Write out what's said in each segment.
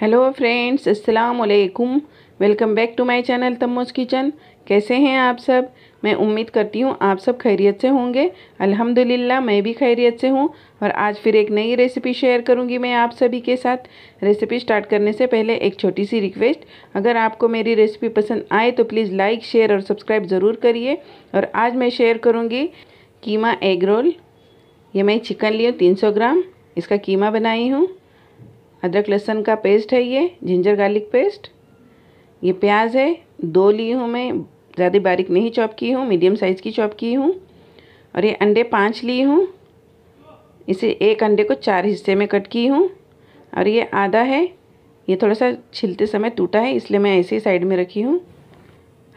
hello friends अस्सलाम वालेकुम welcome back to my channel Tamoj kitchen कैसे हैं आप सब मैं उम्मीद करती हूँ आप सब खैरियत से होंगे अल्हम्दुलिल्लाह मैं भी खैरियत से हूँ और आज फिर एक नई रेसिपी शेयर करूँगी मैं आप सभी के साथ रेसिपी स्टार्ट करने से पहले एक छोटी सी रिक्वेस्ट अगर आपको मेरी रेसिपी पसंद आए तो प्लीज़ लाइक शेयर और सब्सक्राइब ज़रूर करिए और आज मैं शेयर करूँगी कीमा एग रोल ये मैं चिकन ली हूँ सौ ग्राम इसका कीमा बनाई हूँ अदरक लहसुन का पेस्ट है ये जिंजर गार्लिक पेस्ट ये प्याज है दो ली हूँ मैं ज़्यादा बारीक नहीं चॉप की हूँ मीडियम साइज़ की चॉप की हूँ और ये अंडे पाँच ली हूँ इसे एक अंडे को चार हिस्से में कट की हूँ और ये आधा है ये थोड़ा सा छिलते समय टूटा है इसलिए मैं ऐसे ही साइड में रखी हूँ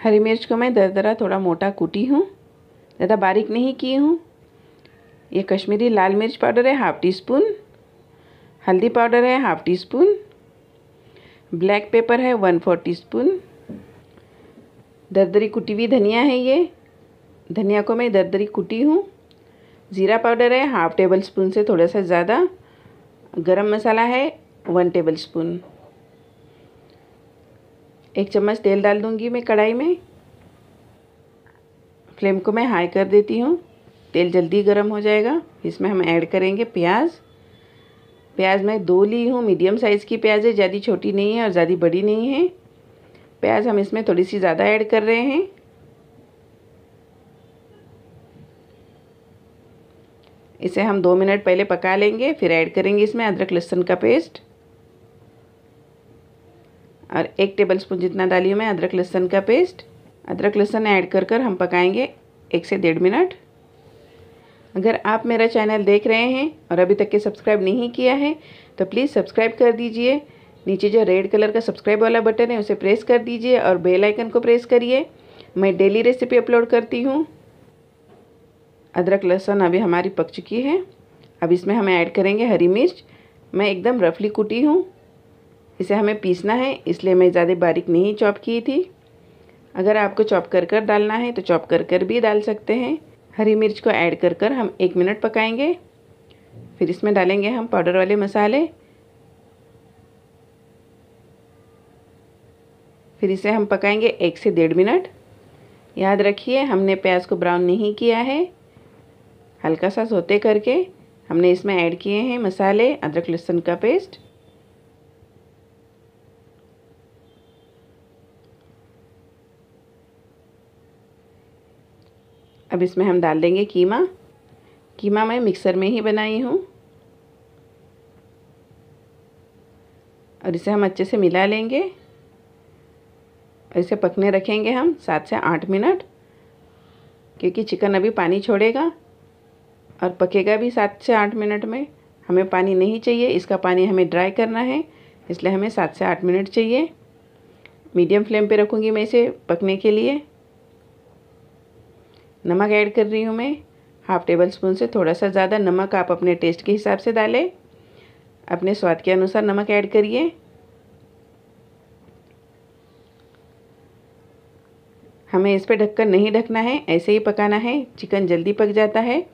हरी मिर्च को मैं दर दरा थोड़ा मोटा कूटी हूँ ज़्यादा बारीक नहीं की हूँ ये कश्मीरी लाल मिर्च पाउडर है हाफ टी स्पून हल्दी पाउडर है half teaspoon black pepper है वन फोर टी स्पून दरदरी कुटी हुई धनिया है ये धनिया को मैं दरदरी कुटी हूँ ज़ीरा पाउडर है हाफ टेबल स्पून से थोड़ा सा ज़्यादा गरम मसाला है वन टेबल स्पून एक चम्मच तेल डाल दूँगी मैं कढ़ाई में फ्लेम को मैं हाई कर देती हूँ तेल जल्दी गर्म हो जाएगा इसमें हम ऐड करेंगे प्याज प्याज मैं दो ली हूँ मीडियम साइज़ की प्याज है ज़्यादा छोटी नहीं है और ज़्यादा बड़ी नहीं है प्याज हम इसमें थोड़ी सी ज़्यादा ऐड कर रहे हैं इसे हम दो मिनट पहले पका लेंगे फिर ऐड करेंगे इसमें अदरक लहसुन का पेस्ट और एक टेबल स्पून जितना डाली हूँ मैं अदरक लहसुन का पेस्ट अदरक लहसुन ऐड कर कर हम पकाएंगे एक से डेढ़ मिनट अगर आप मेरा चैनल देख रहे हैं और अभी तक के सब्सक्राइब नहीं किया है तो प्लीज़ सब्सक्राइब कर दीजिए नीचे जो रेड कलर का सब्सक्राइब वाला बटन है उसे प्रेस कर दीजिए और बेल आइकन को प्रेस करिए मैं डेली रेसिपी अपलोड करती हूँ अदरक लहसुन अभी हमारी पक चुकी है अब इसमें हमें ऐड करेंगे हरी मिर्च मैं एकदम रफली कुटी हूँ इसे हमें पीसना है इसलिए मैं ज़्यादा बारीक नहीं चॉप की थी अगर आपको चॉप कर कर डालना है तो चॉप कर कर भी डाल सकते हैं हरी मिर्च को ऐड कर कर हम एक मिनट पकाएंगे फिर इसमें डालेंगे हम पाउडर वाले मसाले फिर इसे हम पकाएंगे एक से डेढ़ मिनट याद रखिए हमने प्याज को ब्राउन नहीं किया है हल्का सा सोते करके हमने इसमें ऐड किए हैं मसाले अदरक लहसुन का पेस्ट अब इसमें हम डाल देंगे कीमा कीमा मैं मिक्सर में ही बनाई हूँ और इसे हम अच्छे से मिला लेंगे और इसे पकने रखेंगे हम सात से आठ मिनट क्योंकि चिकन अभी पानी छोड़ेगा और पकेगा भी सात से आठ मिनट में हमें पानी नहीं चाहिए इसका पानी हमें ड्राई करना है इसलिए हमें सात से आठ मिनट चाहिए मीडियम फ्लेम पे रखूँगी मैं इसे पकने के लिए नमक ऐड कर रही हूँ मैं हाफ़ टेबल स्पून से थोड़ा सा ज़्यादा नमक आप अपने टेस्ट के हिसाब से डालें अपने स्वाद के अनुसार नमक ऐड करिए हमें इस पर ढककर नहीं ढकना है ऐसे ही पकाना है चिकन जल्दी पक जाता है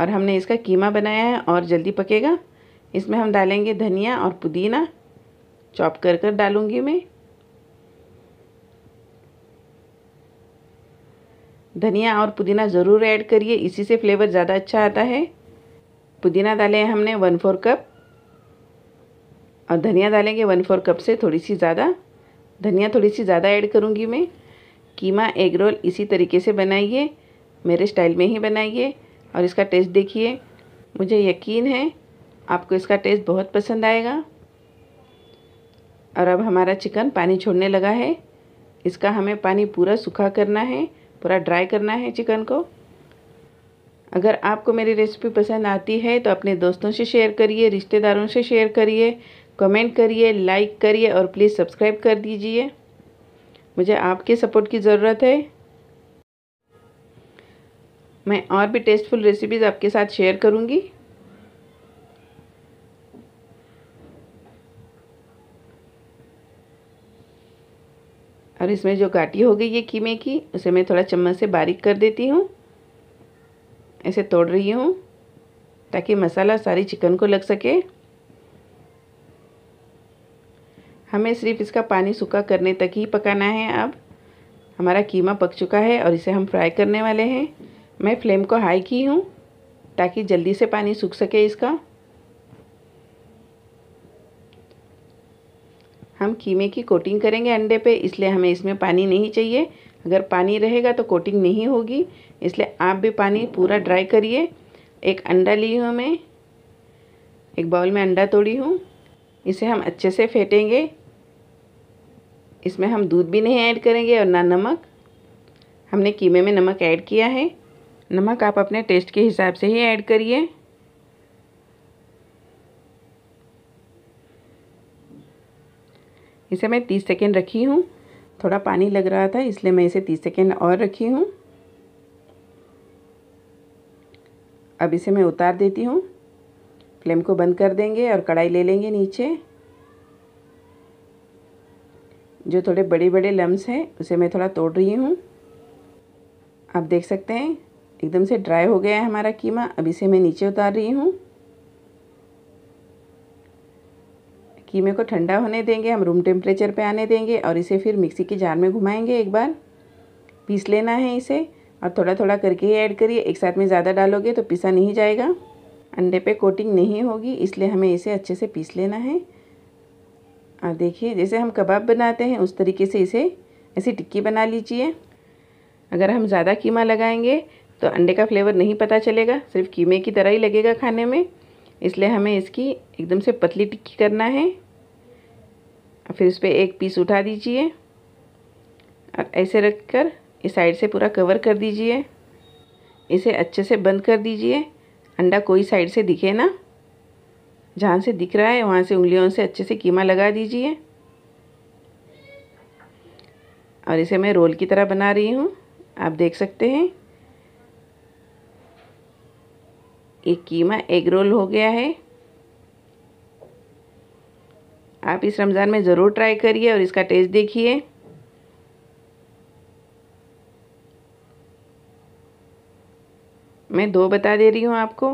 और हमने इसका कीमा बनाया है और जल्दी पकेगा इसमें हम डालेंगे धनिया और पुदीना चॉप कर कर डालूँगी मैं धनिया और पुदीना ज़रूर ऐड करिए इसी से फ्लेवर ज़्यादा अच्छा आता है पुदीना डाले हैं हमने वन फोर कप और धनिया डालेंगे वन फोर कप से थोड़ी सी ज़्यादा धनिया थोड़ी सी ज़्यादा ऐड करूँगी मैं कीमा एग रोल इसी तरीके से बनाइए मेरे स्टाइल में ही बनाइए और इसका टेस्ट देखिए मुझे यकीन है आपको इसका टेस्ट बहुत पसंद आएगा और अब हमारा चिकन पानी छोड़ने लगा है इसका हमें पानी पूरा सूखा करना है पूरा ड्राई करना है चिकन को अगर आपको मेरी रेसिपी पसंद आती है तो अपने दोस्तों से शेयर करिए रिश्तेदारों से शेयर करिए कमेंट करिए लाइक करिए और प्लीज़ सब्सक्राइब कर दीजिए मुझे आपके सपोर्ट की ज़रूरत है मैं और भी टेस्टफुल रेसिपीज़ आपके साथ शेयर करूँगी और इसमें जो गाटी हो गई है कीमे की उसे मैं थोड़ा चम्मच से बारीक कर देती हूँ ऐसे तोड़ रही हूँ ताकि मसाला सारी चिकन को लग सके हमें सिर्फ इसका पानी सूखा करने तक ही पकाना है अब हमारा कीमा पक चुका है और इसे हम फ्राई करने वाले हैं मैं फ्लेम को हाई की हूँ ताकि जल्दी से पानी सूख सके इसका हम कीमे की कोटिंग करेंगे अंडे पे इसलिए हमें इसमें पानी नहीं चाहिए अगर पानी रहेगा तो कोटिंग नहीं होगी इसलिए आप भी पानी पूरा ड्राई करिए एक अंडा ली हूँ मैं एक बाउल में अंडा तोड़ी हूँ इसे हम अच्छे से फेंटेंगे इसमें हम दूध भी नहीं ऐड करेंगे और ना नमक हमने कीमे में नमक ऐड किया है नमक आप अपने टेस्ट के हिसाब से ही ऐड करिए इसे मैं तीस सेकेंड रखी हूँ थोड़ा पानी लग रहा था इसलिए मैं इसे तीस सेकेंड और रखी हूँ अब इसे मैं उतार देती हूँ फ्लेम को बंद कर देंगे और कढ़ाई ले लेंगे नीचे जो थोड़े बड़े बड़े लम्स हैं उसे मैं थोड़ा तोड़ रही हूँ आप देख सकते हैं एकदम से ड्राई हो गया है हमारा कीमा अब इसे मैं नीचे उतार रही हूँ कीमे को ठंडा होने देंगे हम रूम टेम्परेचर पे आने देंगे और इसे फिर मिक्सी के जार में घुमाएंगे एक बार पीस लेना है इसे और थोड़ा थोड़ा करके ही ऐड करिए एक साथ में ज़्यादा डालोगे तो पीसा नहीं जाएगा अंडे पे कोटिंग नहीं होगी इसलिए हमें इसे अच्छे से पीस लेना है और देखिए जैसे हम कबाब बनाते हैं उस तरीके से इसे ऐसी टिक्की बना लीजिए अगर हम ज़्यादा कीमा लगाएंगे तो अंडे का फ्लेवर नहीं पता चलेगा सिर्फ कीमे की तरह ही लगेगा खाने में इसलिए हमें इसकी एकदम से पतली टिक्की करना है फिर उस पर एक पीस उठा दीजिए और ऐसे रखकर इस साइड से पूरा कवर कर दीजिए इसे अच्छे से बंद कर दीजिए अंडा कोई साइड से दिखे ना जहाँ से दिख रहा है वहाँ से उंगलियों से अच्छे से कीमा लगा दीजिए और इसे मैं रोल की तरह बना रही हूँ आप देख सकते हैं ये कीमा एग रोल हो गया है आप इस रमज़ान में ज़रूर ट्राई करिए और इसका टेस्ट देखिए मैं दो बता दे रही हूँ आपको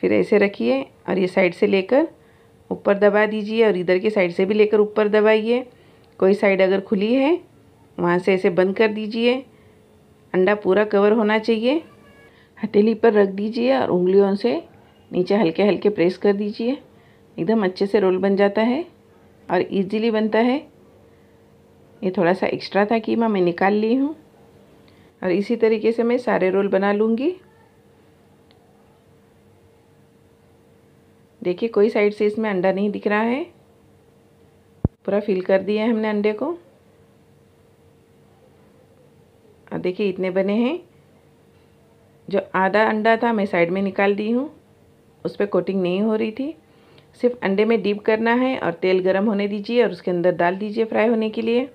फिर ऐसे रखिए और ये साइड से लेकर ऊपर दबा दीजिए और इधर के साइड से भी लेकर ऊपर दबाइए कोई साइड अगर खुली है वहाँ से ऐसे बंद कर दीजिए अंडा पूरा कवर होना चाहिए हथेली पर रख दीजिए और उंगलियों से नीचे हल्के हल्के प्रेस कर दीजिए एकदम अच्छे से रोल बन जाता है और इजीली बनता है ये थोड़ा सा एक्स्ट्रा था कीमा मैं निकाल ली हूँ और इसी तरीके से मैं सारे रोल बना लूँगी देखिए कोई साइड से इसमें अंडा नहीं दिख रहा है पूरा फिल कर दिया है हमने अंडे को और देखिए इतने बने हैं जो आधा अंडा था मैं साइड में निकाल दी हूँ उस पर कोटिंग नहीं हो रही थी सिर्फ अंडे में डीप करना है और तेल गर्म होने दीजिए और उसके अंदर डाल दीजिए फ्राई होने के लिए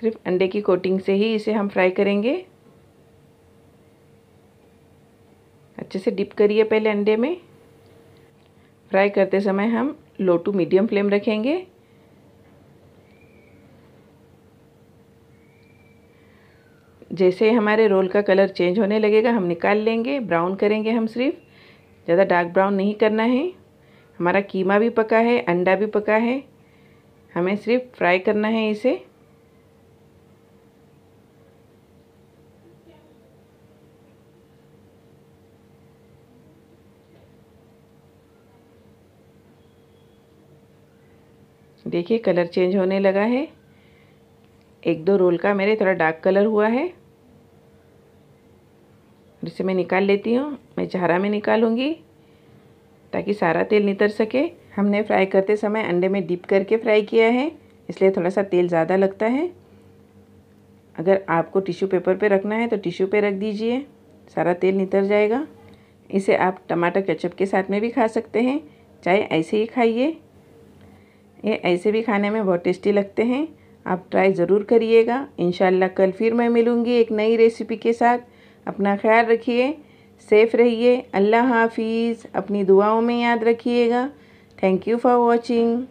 सिर्फ अंडे की कोटिंग से ही इसे हम फ्राई करेंगे अच्छे से डिप करिए पहले अंडे में फ्राई करते समय हम लो टू मीडियम फ्लेम रखेंगे जैसे हमारे रोल का कलर चेंज होने लगेगा हम निकाल लेंगे ब्राउन करेंगे हम सिर्फ ज़्यादा डार्क ब्राउन नहीं करना है हमारा कीमा भी पका है अंडा भी पका है हमें सिर्फ फ्राई करना है इसे देखिए कलर चेंज होने लगा है एक दो रोल का मेरे थोड़ा डार्क कलर हुआ है जिसे मैं निकाल लेती हूँ मैं झारा में निकालूँगी ताकि सारा तेल नितर सके हमने फ्राई करते समय अंडे में डिप करके फ्राई किया है इसलिए थोड़ा सा तेल ज़्यादा लगता है अगर आपको टिश्यू पेपर पे रखना है तो टिश्यू पे रख दीजिए सारा तेल नितर जाएगा इसे आप टमाटर केचप के साथ में भी खा सकते हैं चाहे ऐसे ही खाइए ये ऐसे भी खाने में बहुत टेस्टी लगते हैं आप ट्राई ज़रूर करिएगा इन कल फिर मैं मिलूँगी एक नई रेसिपी के साथ अपना ख्याल रखिए सेफ़ रहिए अल्लाह हाफिज़ अपनी दुआओं में याद रखिएगा थैंक यू फॉर वॉचिंग